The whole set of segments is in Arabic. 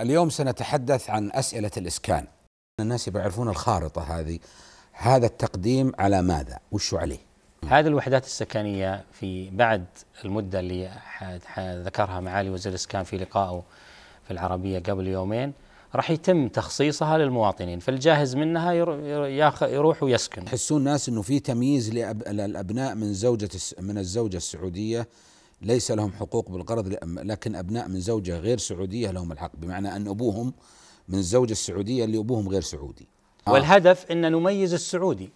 اليوم سنتحدث عن أسئلة الإسكان الناس يعرفون الخارطة هذه هذا التقديم على ماذا وشو عليه هذه الوحدات السكنية في بعد المدة اللي ذكرها معالي وزير الإسكان في لقائه في العربية قبل يومين راح يتم تخصيصها للمواطنين فالجاهز منها يروح ويسكن يحسون الناس انه في تمييز للابناء من زوجة من الزوجة السعودية ليس لهم حقوق بالقرض لكن أبناء من زوجة غير سعودية لهم الحق بمعنى أن أبوهم من الزوجة السعودية اللي أبوهم غير سعودي آه. والهدف أن نميز السعودي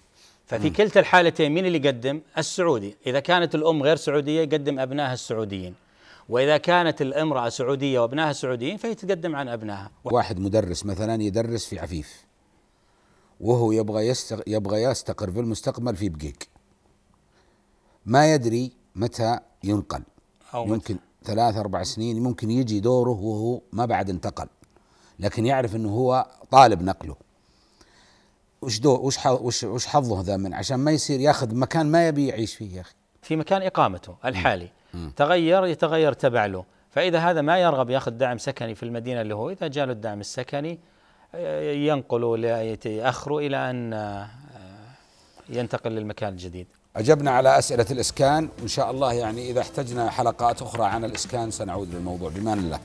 ففي م. كلتا الحالتين مين اللي يقدم السعودي إذا كانت الأم غير سعودية يقدم أبنائها السعوديين وإذا كانت الامرأة سعودية وأبنائها سعوديين فهي عن أبنائها واحد مدرس مثلا يدرس في عفيف وهو يبغى يستق... يبغى يستقر في المستقبل في بقيق ما يدري متى ينقل أو يمكن ثلاث أربع سنين ممكن يجي دوره وهو ما بعد انتقل لكن يعرف أنه هو طالب نقله وش دو وش وش وش حظه ذا من عشان ما يصير ياخذ مكان ما يبي يعيش فيه يا اخي في مكان اقامته الحالي مم. تغير يتغير تبع له فاذا هذا ما يرغب ياخذ دعم سكني في المدينه اللي هو اذا جاء له الدعم السكني آه، ينقله يتاخره الى ان ينتقل للمكان الجديد أجبنا على أسئلة الإسكان وإن شاء الله يعني إذا احتجنا حلقات أخرى عن الإسكان سنعود للموضوع بمان الله